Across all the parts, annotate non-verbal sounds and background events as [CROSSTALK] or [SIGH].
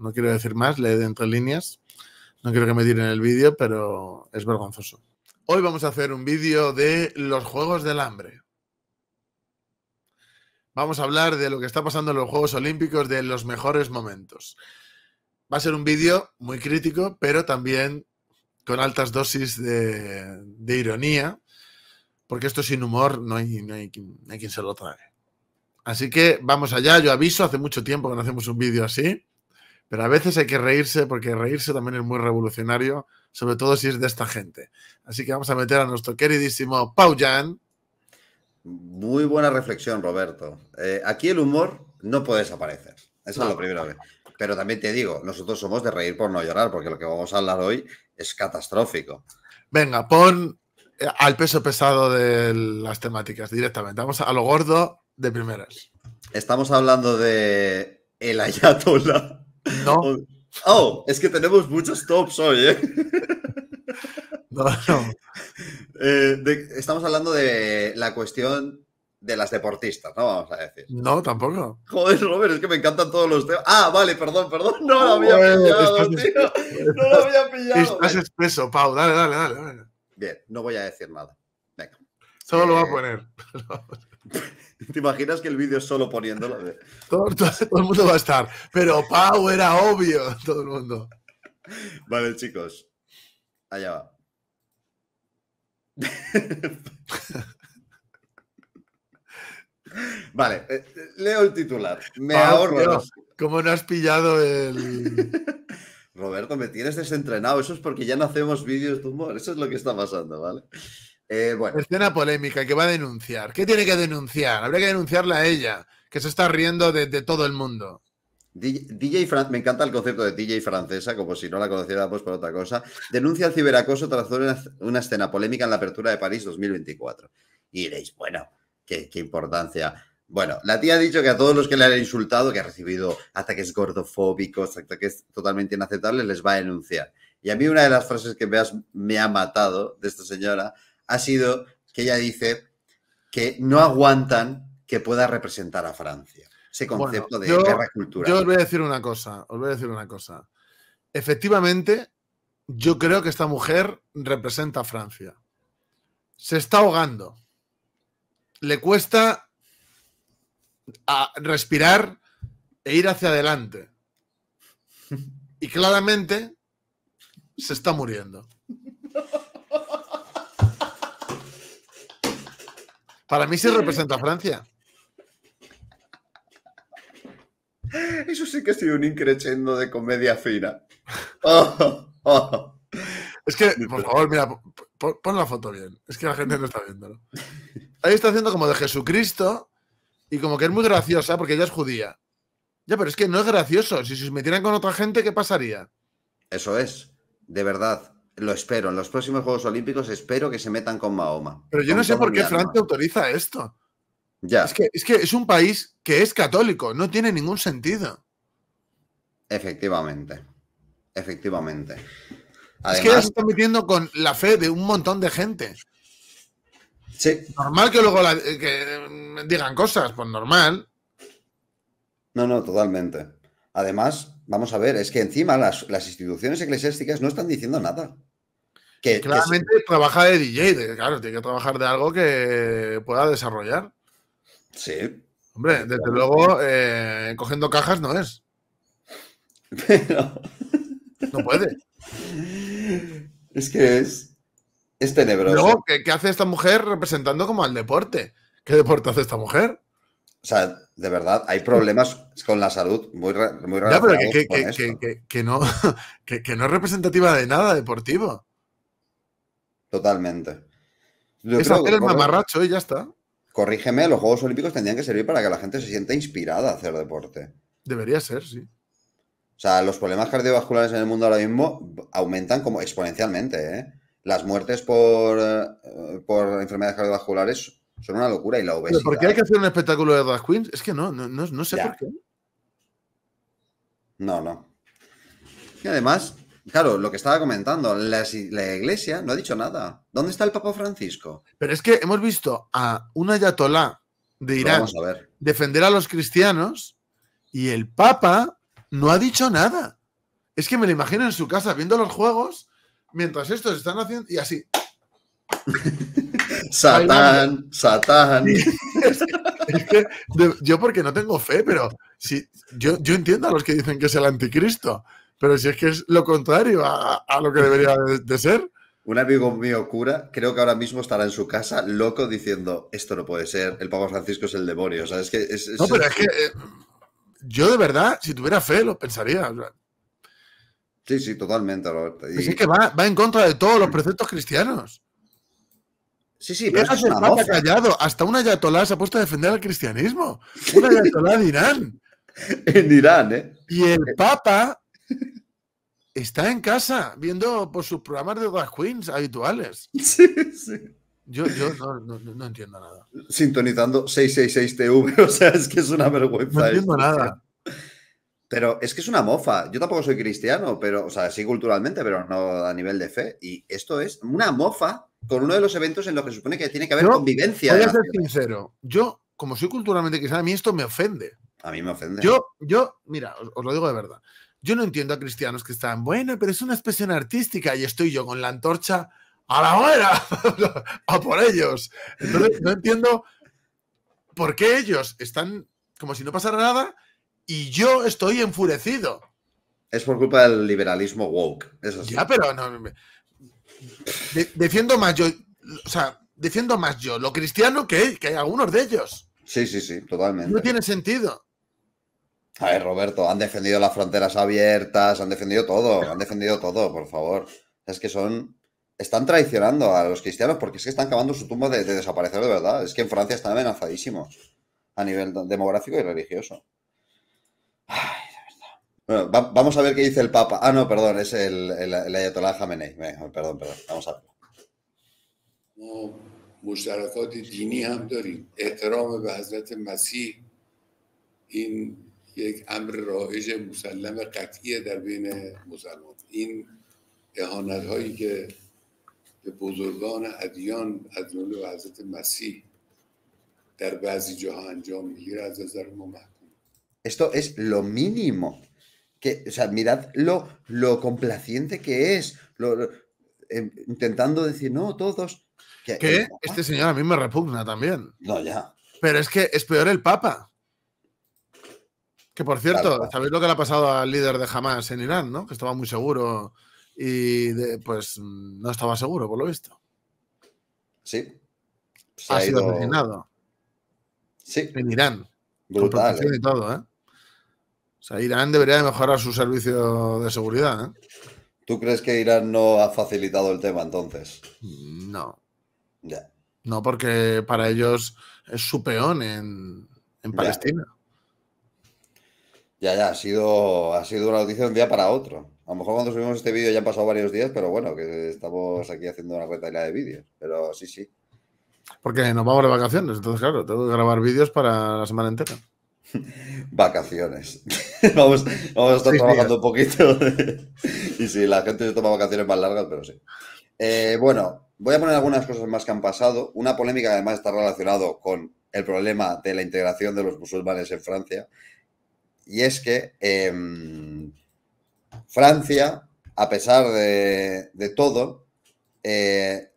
No quiero decir más, lee de entre líneas. No quiero que me tiren el vídeo, pero es vergonzoso. Hoy vamos a hacer un vídeo de los Juegos del Hambre. Vamos a hablar de lo que está pasando en los Juegos Olímpicos, de los mejores momentos. Va a ser un vídeo muy crítico, pero también con altas dosis de, ironía, porque esto sin humor no hay, hay, quien se lo trae. Así que vamos allá, yo aviso, hace mucho tiempo que no hacemos un vídeo así. Pero a veces hay que reírse porque reírse también es muy revolucionario, sobre todo si es de esta gente. Así que vamos a meter a nuestro queridísimo Pau Jan. Muy buena reflexión, Roberto. Eh, aquí el humor no puede desaparecer. Eso es lo primero. Pero también te digo, nosotros somos de reír por no llorar, porque lo que vamos a hablar hoy es catastrófico. Venga, pon eh, al peso pesado de las temáticas directamente. Vamos a lo gordo de primeras. Estamos hablando de el Ayatollah. No. Oh, es que tenemos muchos tops hoy, ¿eh? [LAUGHS] No, no. Eh, estamos hablando de la cuestión de las deportistas, ¿no? Vamos a decir. No, tampoco. Joder, Robert, es que me encantan todos los temas. Ah, vale, perdón, perdón. No lo había pillado, tío. No lo había pillado. Estás expreso, Pau. Dale, dale, dale, Bien, no voy a decir nada. Venga. Solo lo voy a eh, poner. [LAUGHS] [LAUGHS] ¿Te imaginas que el vídeo es solo poniéndolo? [LAUGHS] Todo, el mundo va a estar. Pero Pau era obvio, [LAUGHS] todo el mundo. Vale, chicos. Allá va. vale, eh, eh, leo el titular. Me ahorro. ¿Cómo no has pillado el.? Roberto, me tienes desentrenado. Eso es porque ya no hacemos vídeos de humor. Eso es lo que está pasando, ¿vale? Eh, escena polémica que va a denunciar. ¿Qué tiene que denunciar? Habría que denunciarla a ella, que se está riendo de, todo el mundo. DJ, me encanta el concepto de DJ francesa, como si no la conociéramos pues, por otra cosa. Denuncia el ciberacoso tras una, escena polémica en la apertura de París 2024. Y diréis, bueno, qué, importancia. Bueno, la tía ha dicho que a todos los que le han insultado, que ha recibido ataques gordofóbicos, ataques totalmente inaceptables, les va a denunciar. Y a mí una de las frases que veas me ha matado de esta señora ha sido que ella dice que no aguantan que pueda representar a Francia. Ese concepto de guerra cultural. Yo os voy a decir una cosa, os voy a decir una cosa. Efectivamente, yo creo que esta mujer representa a Francia. Se está ahogando. Le cuesta respirar e ir hacia adelante. [LAUGHS] Y claramente se está muriendo. Para mí sí representa a Francia. Eso sí que estoy un increchendo de comedia fina. [LAUGHS] Oh, oh, oh. Es que, por favor, mira, pon la foto bien. Es que la gente no está viéndolo. Ahí está haciendo como de Jesucristo y como que es muy graciosa porque ella es judía. Ya, pero es que no es gracioso. Si se metieran con otra gente, ¿qué pasaría? Eso es, de verdad lo espero. En los próximos Juegos Olímpicos espero que se metan con Mahoma. Pero yo no sé por qué Francia autoriza esto. Es que, es un país que es católico, no tiene ningún sentido. Efectivamente. Efectivamente. es que se están metiendo con la fe de un montón de gente. Sí. Normal que luego mm, digan cosas, pues normal. No, no, totalmente. Además, vamos a ver, es que encima las, las instituciones eclesiásticas no están diciendo nada. Claramente trabaja de DJ, claro, tiene que trabajar de algo que pueda desarrollar. Sí. Hombre, desde luego, eh, cogiendo cajas no es. No puede. [LAUGHS] Es que es. Es tenebroso. Luego, ¿qué, hace esta mujer representando como al deporte? ¿Qué deporte hace esta mujer? O sea, de verdad, hay problemas con la salud muy, muy Ya, pero que, no, [LAUGHS] que, no es representativa de nada deportivo. Totalmente. es hacer el mamarracho y ya está. Corrígeme, los Juegos Olímpicos tendrían que servir para que la gente se sienta inspirada a hacer deporte. Debería ser, sí. O sea, los problemas cardiovasculares en el mundo ahora mismo aumentan como exponencialmente. ¿eh? Las muertes por, eh, por enfermedades cardiovasculares son una locura y la obesidad. ¿Por qué hay que hacer un espectáculo de drag queens? Es que no, no, no, sé por qué. No, no. Y además, Claro, lo que estaba comentando, la, iglesia no ha dicho nada. ¿Dónde está el Papa Francisco? Pero es que hemos visto a un ayatolá de Irán defender a los cristianos y el Papa no ha dicho nada. Es que me lo imagino en su casa viendo los juegos mientras estos están haciendo y así. [LAUGHS] Satán, Satán. [LAUGHS] yo porque no tengo fe, pero si, yo, yo entiendo a los que dicen que es el anticristo. Pero si es que es lo contrario a, lo que debería de, ser. Un amigo mío cura, creo que ahora mismo estará en su casa loco diciendo, esto no puede ser, el Papa Francisco es el demonio. O sea, es que no, pero es que eh, yo de verdad, si tuviera fe, lo pensaría. Sí, sí, totalmente, Y... Pues que va, en contra de todos los preceptos cristianos. Sí, sí, pero es callado. Hasta una ayatolá se ha puesto a defender al cristianismo. Una ayatolá de Irán. [LAUGHS] en Irán, ¿eh? Y el Papa [LAUGHS] Está en casa viendo por sus programas de drag queens habituales. [LAUGHS] Yo, yo no, entiendo nada. Sintonizando 666TV, [LAUGHS] o sea, es que es una vergüenza. No ¿eh? entiendo nada. Pero es que es una mofa. Yo tampoco soy cristiano, pero, o sea, sí culturalmente, pero no a nivel de fe. Y esto es una mofa con uno de los eventos en los que se supone que tiene que haber convivencia. Voy a ser sincero. Yo, como soy culturalmente cristiano, a mí esto me ofende. A mí me ofende. Yo, yo mira, os lo digo de verdad. Yo no entiendo a cristianos que están, bueno, pero es una expresión artística y estoy yo con la antorcha a la hora, [LAUGHS] a por ellos. Entonces, no entiendo por qué ellos están como si no pasara nada y yo estoy enfurecido. Es por culpa del liberalismo woke. Eso sí. Ya, pero no. defiendo más yo, o sea, defiendo más yo lo cristiano que, que algunos de ellos. Sí, sí, sí, totalmente. No tiene sentido. A ver, Roberto, han defendido las fronteras abiertas, han defendido todo, han defendido todo, por favor. Es que son. Están traicionando a los cristianos porque es que están acabando su tumba de, desaparecer de verdad. Es que en Francia están amenazadísimos a nivel demográfico y religioso. Ay, de verdad. vamos a ver qué dice el Papa. Ah, no, perdón, es el, el, el perdón, perdón. Vamos a ver. یک امر رایج مسلم قطعی در بین مسلمان این اهانت هایی که به بزرگان ادیان از جمله حضرت مسیح در بعضی جاها انجام میگیره از نظر ما محکوم Esto es lo mínimo que, o sea, mirad lo, lo complaciente que es, lo, lo, eh, intentando decir, no, todos. Que, ¿Qué? Este señor a mí me repugna también. No, ya. Pero es que es peor el Papa. Que por cierto, sabéis lo que le ha pasado al líder de Hamas en Irán, ¿no? Que estaba muy seguro y pues no estaba seguro, por lo visto. Sí. ha, sido Sí. En Irán. Brutal. ¿eh? todo, ¿eh? O sea, Irán debería mejorar su servicio de seguridad, ¿eh? ¿Tú crees que Irán no ha facilitado el tema entonces? No. Ya. No, porque para ellos es su peón en, Palestina. Ya, ya, ha sido, ha sido una noticia de un día para otro. A lo mejor cuando subimos este vídeo ya han pasado varios días, pero bueno, que estamos aquí haciendo una retaila de vídeos. Pero sí, sí. Porque nos vamos de vacaciones, entonces claro, tengo que grabar vídeos para la semana entera. [LAUGHS] vacaciones. [LAUGHS] vamos, a estar trabajando un poquito. [LAUGHS] y si la gente se toma vacaciones más largas, pero sí. Eh, bueno, voy a poner algunas cosas más que han pasado. Una polémica que además está relacionado con el problema de la integración de los musulmanes en Francia y es que em, Francia, a pesar de, todo, eh,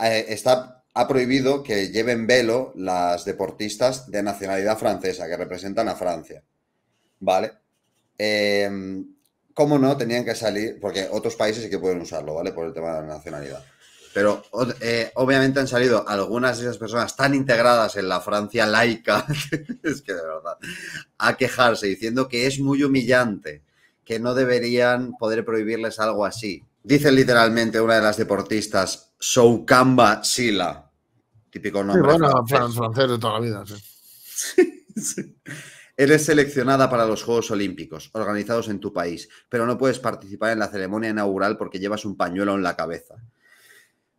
está, ha prohibido que lleven velo las deportistas de nacionalidad francesa que representan a Francia. ¿Vale? Em, ¿Cómo no tenían que salir? Porque otros países sí que pueden usarlo, ¿vale? Por el tema de la nacionalidad. Pero eh, obviamente han salido algunas de esas personas tan integradas en la Francia laica, [LAUGHS] es que de verdad, a quejarse diciendo que es muy humillante, que no deberían poder prohibirles algo así. Dice literalmente una de las deportistas, Soukamba Sila, típico nombre. bueno, francés. francés de toda la vida, sí. [LAUGHS] sí. Eres seleccionada para los Juegos Olímpicos, organizados en tu país, pero no puedes participar en la ceremonia inaugural porque llevas un pañuelo en la cabeza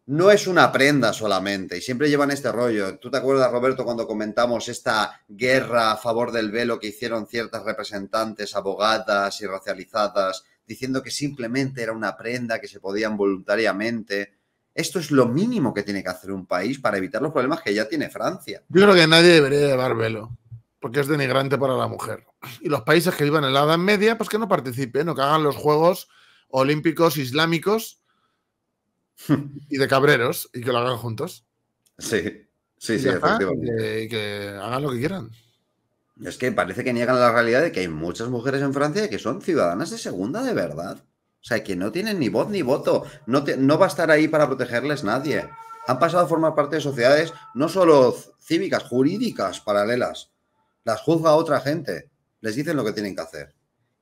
no es una prenda solamente, y siempre llevan este rollo. ¿Tú te acuerdas, Roberto, cuando comentamos esta guerra a favor del velo que hicieron ciertas representantes abogadas y racializadas, diciendo que simplemente era una prenda que se podían voluntariamente? Esto es lo mínimo que tiene que hacer un país para evitar los problemas que ya tiene Francia. Yo creo que nadie debería llevar velo, porque es denigrante para la mujer. Y los países que viven en la Edad Media, pues que no participen o que hagan los Juegos Olímpicos Islámicos [LAUGHS] y de cabreros y que lo hagan juntos. Sí, sí, sí, efectivamente. Y que, hagan lo que quieran. Es que parece que niegan la realidad de que hay muchas mujeres en Francia que son ciudadanas de segunda de verdad. O sea, que no tienen ni voz ni voto. No, no va a estar ahí para protegerles nadie. Han pasado a formar parte de sociedades no solo cívicas, jurídicas paralelas. Las juzga otra gente. Les dicen lo que tienen que hacer.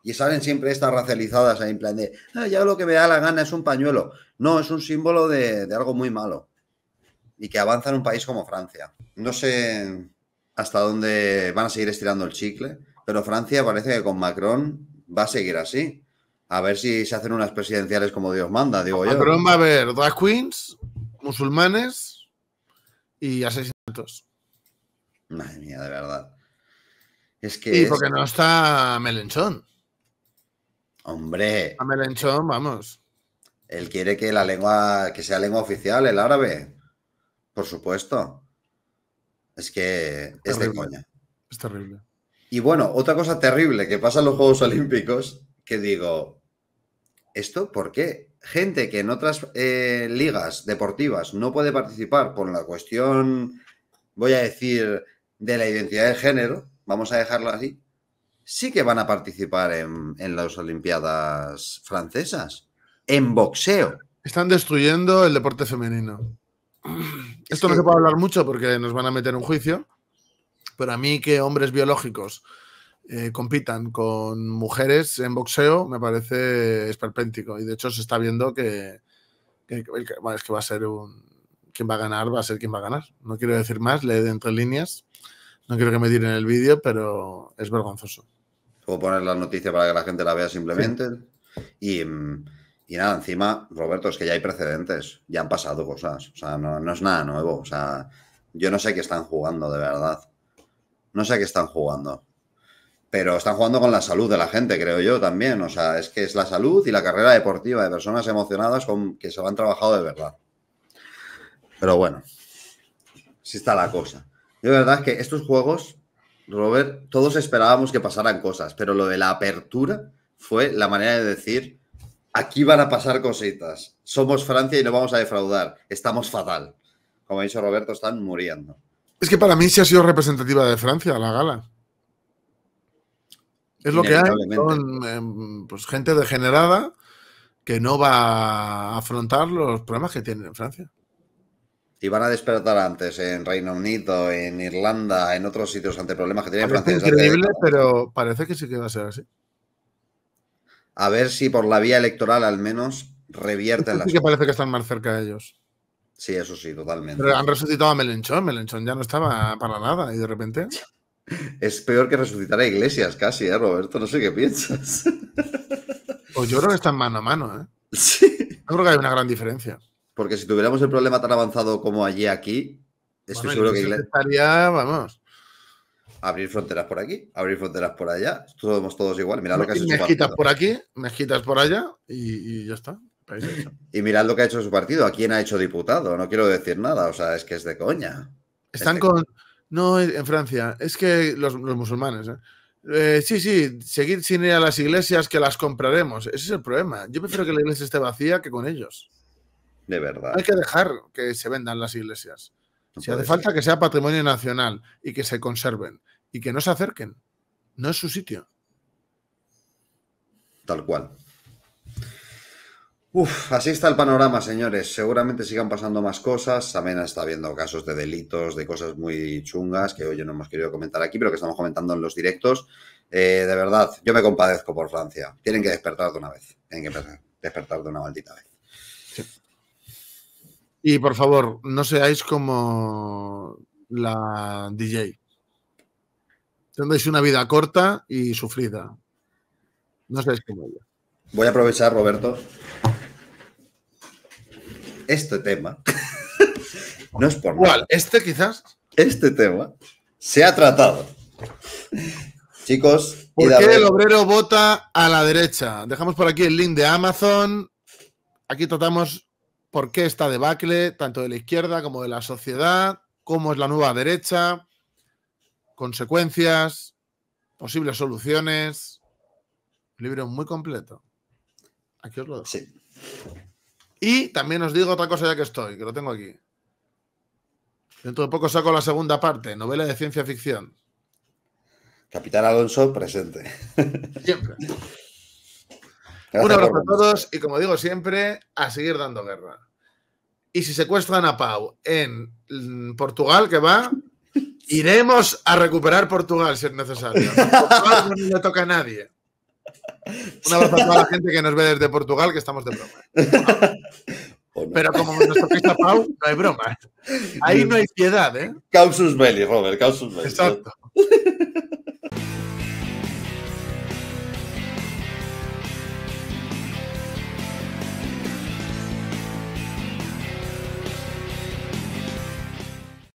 Y salen siempre estas racializadas ahí en plan de, ah, ya lo que me da la gana es un pañuelo. No, es un símbolo de, algo muy malo. Y que avanza en un país como Francia. No sé hasta dónde van a seguir estirando el chicle, pero Francia parece que con Macron va a seguir así. A ver si se hacen unas presidenciales como Dios manda, digo Macron va a haber drag queens, musulmanes y asesinatos. Madre mía, de verdad. Es que. Y porque no está Melenchón. Hombre. A Melenchón, vamos. Él quiere que la lengua, que sea lengua oficial, el árabe. Por supuesto. Es que es, de coña. Es terrible. Y bueno, otra cosa terrible que pasa en los Juegos Olímpicos, que digo, ¿esto por qué? Gente que en otras eh, ligas deportivas no puede participar por la cuestión, voy a decir, de la identidad de género, vamos a dejarlo así, sí que van a participar en, las Olimpiadas francesas, en boxeo. Están destruyendo el deporte femenino. Esto no se puede hablar mucho porque nos van a meter un juicio, pero a mí que hombres biológicos eh, compitan con mujeres en boxeo me parece esperpéntico. Y de hecho se está viendo que, es que va a ser un... Quien va a ganar va a ser quien va a ganar. No quiero decir más, lee de entre líneas. No quiero que me tiren el vídeo, pero es vergonzoso poner la noticia para que la gente la vea simplemente. Mm, y, nada, encima, Roberto, es que ya hay precedentes, ya han pasado cosas, o sea, no, es nada nuevo, o sea, yo no sé qué están jugando de verdad, no sé qué están jugando, pero están jugando con la salud de la gente, creo yo también. O sea, es que es la salud y la carrera deportiva de personas emocionadas con, que se lo han trabajado de verdad. Pero bueno, si está la cosa. de verdad, es que estos juegos Robert, todos esperábamos que pasaran cosas, pero lo de la apertura fue la manera de decir, aquí van a pasar cositas, somos Francia y no vamos a defraudar, estamos fatal. Como ha dicho Roberto, están muriendo. Es que para mí sí ha sido representativa de Francia la gala. Es lo que hay. Son, em, pues, gente degenerada que no va a afrontar los problemas que tiene en Francia y van a despertar antes en Reino Unido, en Irlanda, en otros sitios ante problemas que tienen Francia. Es increíble, pero parece que sí que va a ser así. A ver si por la vía electoral al menos revierten las. Sí, que parece que están más cerca de ellos. Sí, eso sí, totalmente. Pero han resucitado a Melenchón. Melenchón ya no estaba para nada y de repente. [LAUGHS] Es peor que resucitar a Iglesias, casi, ¿eh, Roberto? No sé qué piensas. Pues yo creo que [LAUGHS] están mano a mano, ¿eh? Sí. Yo creo que hay una gran diferencia. Porque si tuviéramos el problema tan avanzado como allí aquí, estoy seguro que vamos. Abrir fronteras por aquí, abrir fronteras por allá. Somos todos igual. Mirad lo que ha hecho Mezquitas por aquí, quitas por allá y, ya está. Y mirad lo que ha hecho su partido. ¿A quién ha hecho diputado? No quiero decir nada. O sea, es que es de coña. Están con... No, en Francia. Es que los, musulmanes, ¿eh? Eh, sí, sí, seguir sin ir a las iglesias que las compraremos. Ese es el problema. Yo prefiero que la iglesia esté vacía que con ellos. De verdad. Hay que dejar que se vendan las iglesias. si hace falta que sea patrimonio nacional y que se conserven y que no se acerquen. No es su sitio. Tal cual. Uf, así está el panorama, señores. Seguramente sigan pasando más cosas. Samena está viendo casos de delitos, de cosas muy chungas que hoy no hemos querido comentar aquí, pero que estamos comentando en los directos. Eh, de verdad, yo me compadezco por Francia. Tienen que despertar de una vez. Tienen que despertar de una maldita vez. Y por favor, no seáis como la DJ. Tendréis una vida corta y sufrida. No seáis como ella. Voy a aprovechar, Roberto, este tema. [LAUGHS] no es por ¿Cuál? Nada. ¿Este quizás? Este tema se ha tratado. Chicos. ¿Por qué el obrero vota a la derecha? Dejamos por aquí el link de Amazon. Aquí tratamos por qué esta debacle, tanto de la izquierda como de la sociedad, cómo es la nueva derecha, consecuencias, posibles soluciones. libro muy completo. Aquí os lo doy. Sí. Y también os digo otra cosa ya que estoy, que lo tengo aquí. Dentro de poco saco la segunda parte, novela de ciencia ficción. Capitán Alonso presente. Siempre. Un abrazo a todos y como digo siempre, a seguir dando guerra. Y si secuestran a Pau en Portugal, que va, [LAUGHS] iremos a recuperar Portugal si es necesario. Portugal no le toca a nadie. Un abrazo a toda la gente que nos ve desde Portugal, que estamos de broma. [LAUGHS] Pero como nos toca Pau, no hay broma. ¿eh? Ahí no hay piedad, ¿eh? Causus belli, Robert, causus belli. Exacto. [LAUGHS]